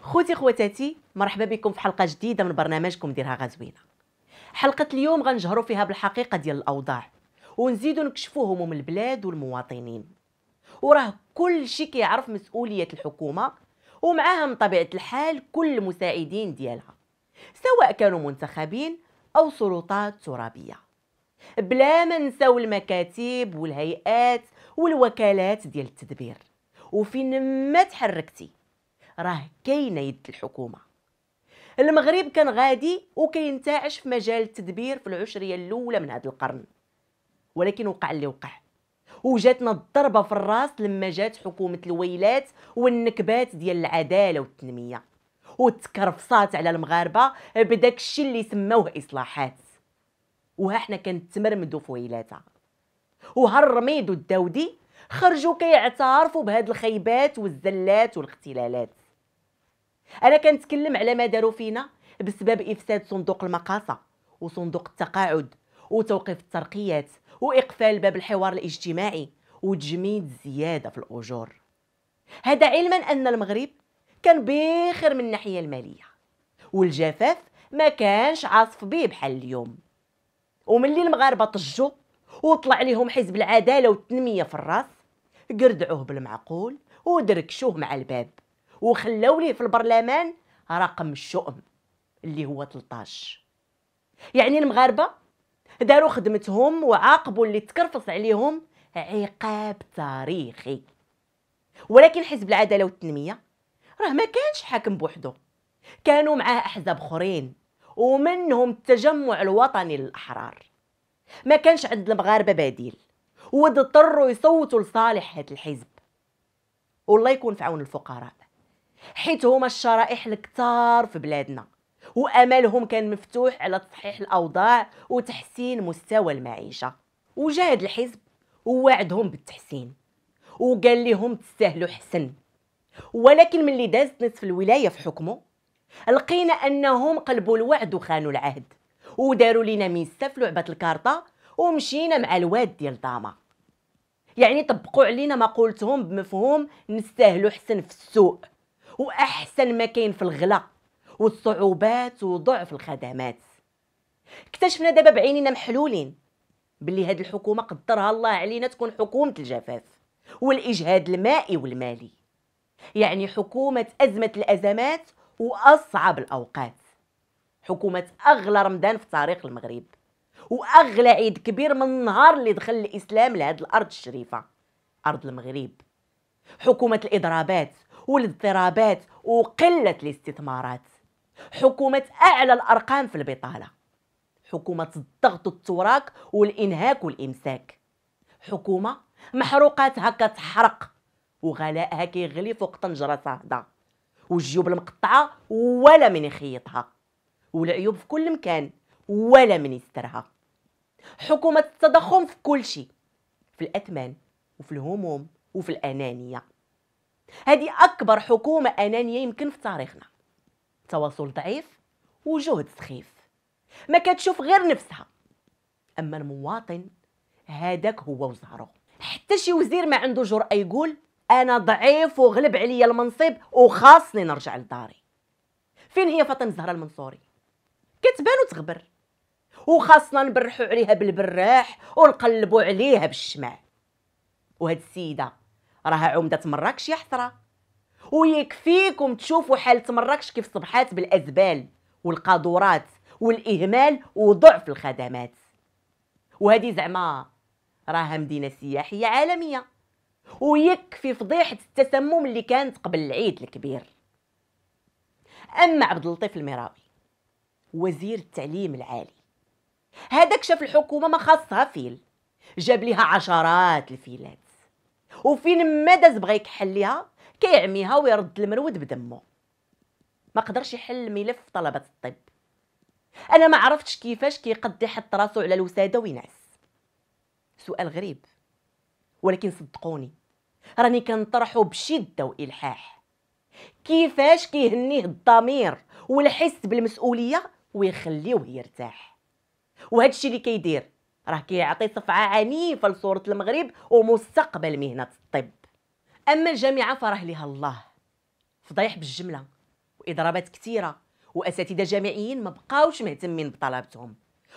خوتي خواتاتي مرحبا بكم في حلقه جديده من برنامجكم ديرها غزوينه حلقه اليوم غنجهروا فيها بالحقيقه ديال الاوضاع ونزيدوا نكشفوا هموم البلاد والمواطنين وراه كل شيء كيعرف مسؤوليه الحكومه ومعاها من طبيعه الحال كل المساعدين ديالها سواء كانوا منتخبين او سلطات ترابيه بلا ما نساو المكاتب والهيئات والوكالات ديال التدبير وفين ما تحركتي راه كاينه يد الحكومه المغرب كان غادي وكينتعش في مجال التدبير في العشريه الاولى من هذا القرن ولكن وقع اللي وقع وجاتنا الضربه في الراس لما جات حكومه الويلات والنكبات ديال العداله والتنميه وتكرفصات على المغاربه بداك الشيء اللي سموه اصلاحات وها حنا كنتمرمدو في ويلاتها وها الرميد والداودي خرجوا كيعترفوا بهاد الخيبات والزلات والاختلالات انا كنتكلم على ما داروا فينا بسبب افساد صندوق المقاصه وصندوق التقاعد وتوقيف الترقيات واقفال باب الحوار الاجتماعي وتجميد زياده في الاجور هذا علما ان المغرب كان بخير من الناحيه الماليه والجفاف ما كانش عاصف به بحال اليوم وملي المغاربه طجوا وطلع لهم حزب العداله والتنميه في الراس قردعوه بالمعقول ودركشوه مع الباب وخلاو في البرلمان رقم الشؤم اللي هو 13 يعني المغاربه داروا خدمتهم وعاقبوا اللي تكرفص عليهم عقاب تاريخي ولكن حزب العداله والتنميه راه ما كانش حاكم بوحده كانوا معاه احزاب اخرين ومنهم التجمع الوطني للأحرار ما كانش عند المغاربة بديل ود اضطروا يصوتوا لصالح هذا الحزب والله يكون في عون الفقراء حيت هما الشرائح الكتار في بلادنا واملهم كان مفتوح على تصحيح الاوضاع وتحسين مستوى المعيشه وجاهد الحزب ووعدهم بالتحسين وقال لهم تستاهلوا حسن ولكن ملي دازت نصف الولايه في حكمه لقينا انهم قلبوا الوعد وخانوا العهد وداروا لينا ميسه في لعبه الكارطه ومشينا مع الواد ديال داما يعني طبقوا علينا مقولتهم بمفهوم نستاهلوا حسن في السوء واحسن ما كاين في الغلا والصعوبات وضعف الخدمات اكتشفنا دابا بعينينا محلولين بلي هاد الحكومه قدرها الله علينا تكون حكومه الجفاف والاجهاد المائي والمالي يعني حكومه ازمه الازمات واصعب الاوقات حكومه اغلى رمضان في تاريخ المغرب واغلى عيد كبير من النهار اللي دخل الاسلام لهاد الارض الشريفه ارض المغرب حكومه الاضرابات والاضطرابات وقله الاستثمارات حكومه اعلى الارقام في البطاله حكومه الضغط والتراك والانهاك والامساك حكومه محروقاتها كتحرق وغلاءها كيغلي فوق طنجره صاعده والجيوب المقطعه ولا من يخيطها والعيوب في كل مكان ولا من يسترها حكومه التضخم في كل شيء في الاثمان وفي الهموم وفي الانانيه هذه اكبر حكومه انانيه يمكن في تاريخنا تواصل ضعيف وجهد سخيف ما كتشوف غير نفسها اما المواطن هذاك هو وزاره حتى شي وزير ما عنده جرأة يقول انا ضعيف وغلب عليا المنصب وخاصني نرجع لداري فين هي فاطمه زهره المنصوري كتبان وتغبر وخاصنا نبرحوا عليها بالبراح ونقلبوا عليها بالشمع وهاد السيده راها عمده مراكش يا حسره ويكفيكم تشوفوا حالة مراكش كيف صبحات بالأزبال والقادورات والإهمال وضعف الخدمات وهذه زعما راها مدينة سياحية عالمية ويكفي فضيحة التسمم اللي كانت قبل العيد الكبير أما عبد اللطيف المراوي وزير التعليم العالي هذاك شاف الحكومة ما خاصها فيل جاب ليها عشرات الفيلات وفين ما داز بغا يكحل ليها كيعميها ويرد المرود بدمه ما قدرش يحل ملف طلبة الطب انا ما عرفتش كيفاش كيقضي حط راسو على الوساده وينعس سؤال غريب ولكن صدقوني راني كنطرحو بشده والحاح كيفاش كيهنيه الضمير والحس بالمسؤوليه ويخليوه يرتاح وهذا الشيء اللي كيدير راه كيعطي صفعه عنيفه لصوره المغرب ومستقبل مهنه الطب اما الجامعه فراه لها الله فضايح بالجمله واضرابات كثيره واساتذه جامعيين ما بقاوش مهتمين بطلبتهم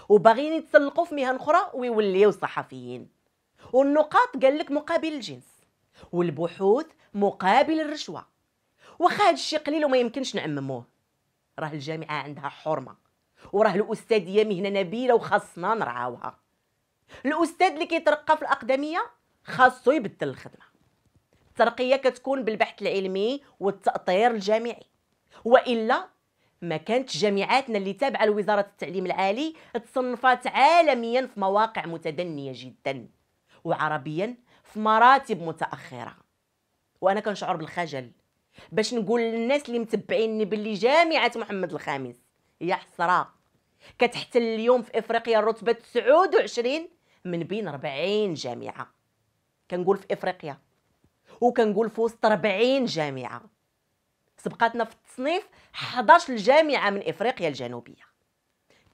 وباغيين يتسلقوا في مهن اخرى ويوليو صحفيين والنقاط قال لك مقابل الجنس والبحوث مقابل الرشوه واخا هادشي قليل وما يمكنش نعمموه راه الجامعه عندها حرمه وراه الاستاذيه مهنه نبيله وخاصنا نرعاوها الاستاذ اللي كيترقى في الاقدميه خاصو يبدل الخدمه الترقيه كتكون بالبحث العلمي والتاطير الجامعي والا ما كانت جامعاتنا اللي تابعه لوزاره التعليم العالي تصنفات عالميا في مواقع متدنيه جدا وعربيا في مراتب متاخره وانا كنشعر بالخجل باش نقول للناس اللي متبعيني باللي جامعه محمد الخامس هي حسره كتحتل اليوم في افريقيا الرتبه 29 من بين 40 جامعه كنقول في افريقيا وكنقول في وسط 40 جامعه سبقاتنا في التصنيف 11 جامعه من افريقيا الجنوبيه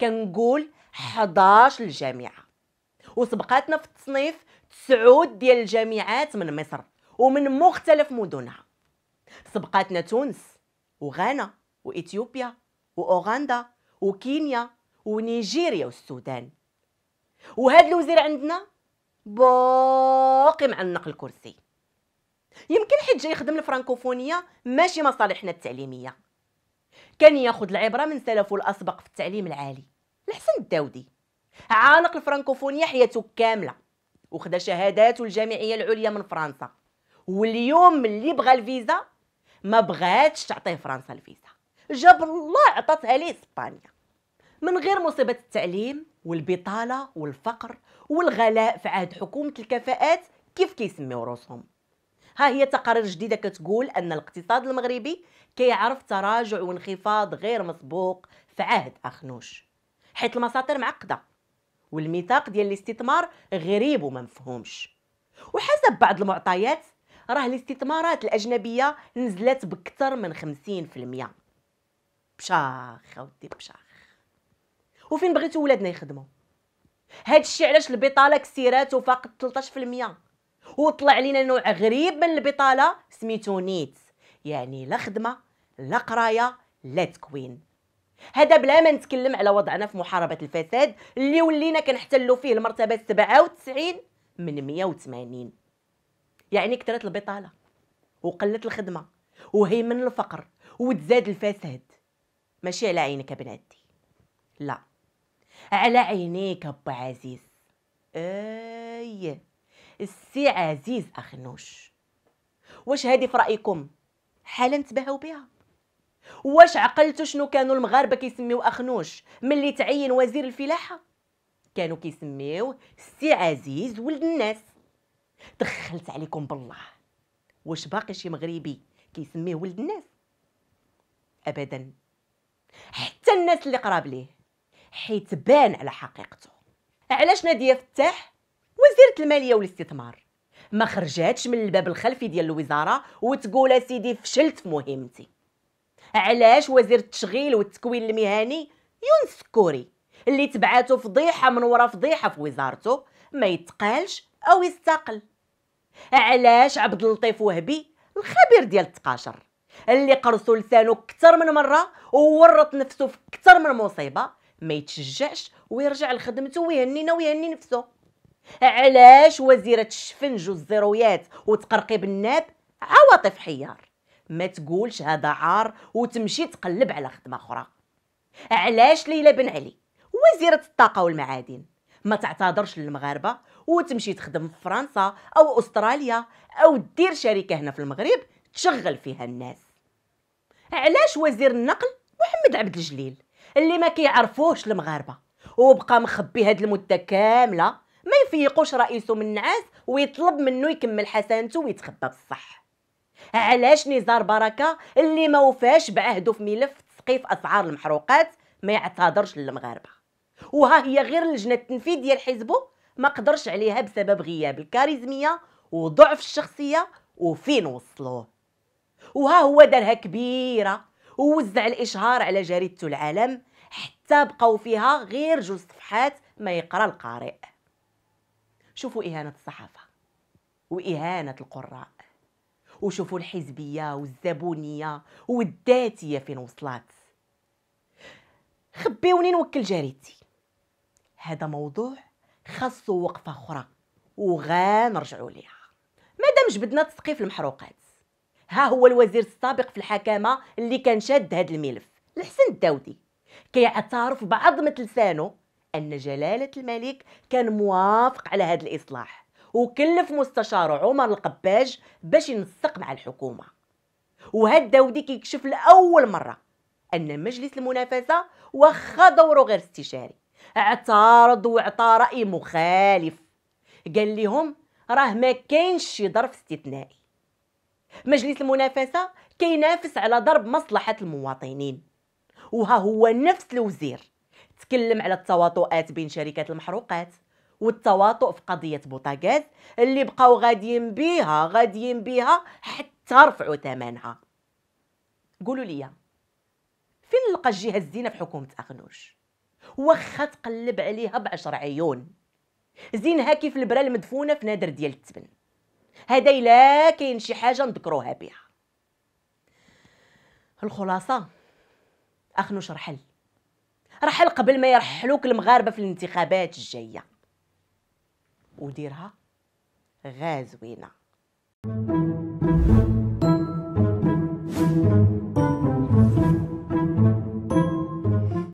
كنقول 11 جامعه وسبقاتنا في التصنيف سعود ديال الجامعات من مصر ومن مختلف مدنها سبقاتنا تونس وغانا واثيوبيا واوغندا وكينيا ونيجيريا والسودان وهذا الوزير عندنا باقي معنق الكرسي يمكن حيت جاي يخدم الفرنكوفونيه ماشي مصالحنا التعليميه كان ياخذ العبره من سلفه الاسبق في التعليم العالي الحسن الداودي عانق الفرنكوفونيه حياته كامله وخدا شهاداته الجامعيه العليا من فرنسا واليوم اللي بغى الفيزا ما بغاتش تعطيه فرنسا الفيزا جاب الله عطاتها ليه اسبانيا من غير مصيبه التعليم والبطاله والفقر والغلاء في عهد حكومه الكفاءات كيف كيسميو روسهم ها هي تقارير جديده كتقول ان الاقتصاد المغربي كيعرف تراجع وانخفاض غير مسبوق في عهد اخنوش حيت المساطر معقده والميثاق ديال الاستثمار غريب وما مفهومش وحسب بعض المعطيات راه الاستثمارات الاجنبيه نزلت بكثر من 50% بشاخ اودي بشاخ وفين بغيتو ولادنا يخدموا هاد الشيء علاش البطاله كسيرات وفاقت 13% وطلع لينا نوع غريب من البطاله سميتو نيت يعني لا خدمه لا قرايه لا تكوين هذا بلا ما نتكلم على وضعنا في محاربه الفساد اللي ولينا كنحتلوا فيه المرتبه 97 من 180 يعني كثرت البطاله وقلت الخدمه وهيمن الفقر وتزاد الفساد ماشي على عينك بناتي لا على عينيك ابو عزيز اي السي عزيز اخنوش واش هادي في رايكم حاله نتباهوا بها واش عقلتوا شنو كانوا المغاربه كيسميو اخنوش ملي تعين وزير الفلاحه كانوا كيسميو سي عزيز ولد الناس دخلت عليكم بالله واش باقي شي مغربي كيسميه ولد الناس ابدا حتى الناس اللي قراب ليه حيت بان على حقيقته علاش ناديه فتاح وزيره الماليه والاستثمار ما خرجاتش من الباب الخلفي ديال الوزاره وتقول سيدي فشلت في مهمتي علاش وزير التشغيل والتكوين المهني يونس كوري اللي تبعاتو فضيحه من ورا فضيحه في وزارته ما يتقالش او يستقل علاش عبد اللطيف وهبي الخبير ديال التقاشر اللي قرصو لسانو كتر من مره وورط نفسه في كتر من مصيبه ما يتشجعش ويرجع لخدمته ويهنينا ويهني نفسه علاش وزيره الشفنج والزرويات وتقرقي بالناب عواطف حيار ما تقولش هذا عار وتمشي تقلب على خدمه اخرى علاش ليلى بن علي وزيره الطاقه والمعادن ما تعتذرش للمغاربه وتمشي تخدم في فرنسا او استراليا او دير شركه هنا في المغرب تشغل فيها الناس علاش وزير النقل محمد عبد الجليل اللي ما كيعرفوش المغاربه وبقى مخبي هاد المده كامله ما يفيقوش رئيسه من النعاس ويطلب منه يكمل حسنته ويتخبى بالصح علاش نزار بركه اللي ما وفاش بعهده في ملف تسقيف اسعار المحروقات ما يعتذرش للمغاربه وها هي غير اللجنه التنفيذيه لحزبه ما قدرش عليها بسبب غياب الكاريزميه وضعف الشخصيه وفين وصلوه وها هو دارها كبيره ووزع الاشهار على جريدته العالم حتى بقاو فيها غير جوج صفحات ما يقرا القارئ شوفوا اهانه الصحافه واهانه القراء وشوفوا الحزبيه والزبونيه والذاتيه فين وصلات خبيوني نوكل جريدتي هذا موضوع خاصو وقفه اخرى وغنرجعوا ليها مادام جبدنا تسقيف المحروقات ها هو الوزير السابق في الحكامه اللي كان شاد هذا الملف الحسن الداودي كيعترف بعظمه لسانه ان جلاله الملك كان موافق على هذا الاصلاح وكلف مستشاره عمر القباج باش ينسق مع الحكومه وهاد داودي كيكشف لاول مره ان مجلس المنافسه واخا دوره غير استشاري اعترض واعطى راي مخالف قال لهم راه ما كاينش شي ظرف استثنائي مجلس المنافسه كينافس على ضرب مصلحه المواطنين وها هو نفس الوزير تكلم على التواطؤات بين شركات المحروقات والتواطؤ في قضيه بوطاغاز اللي بقاو غاديين بيها غاديين بيها حتى رفعوا ثمنها قولوا لي فين لقى الجهه الزينه في حكومه اغنوش واخا تقلب عليها بعشر عيون زينها كيف البرا المدفونه في نادر ديال التبن هذا الا كاين شي حاجه نذكروها بها الخلاصه اخنوش رحل رحل قبل ما يرحلوك المغاربه في الانتخابات الجايه وديرها غازوينه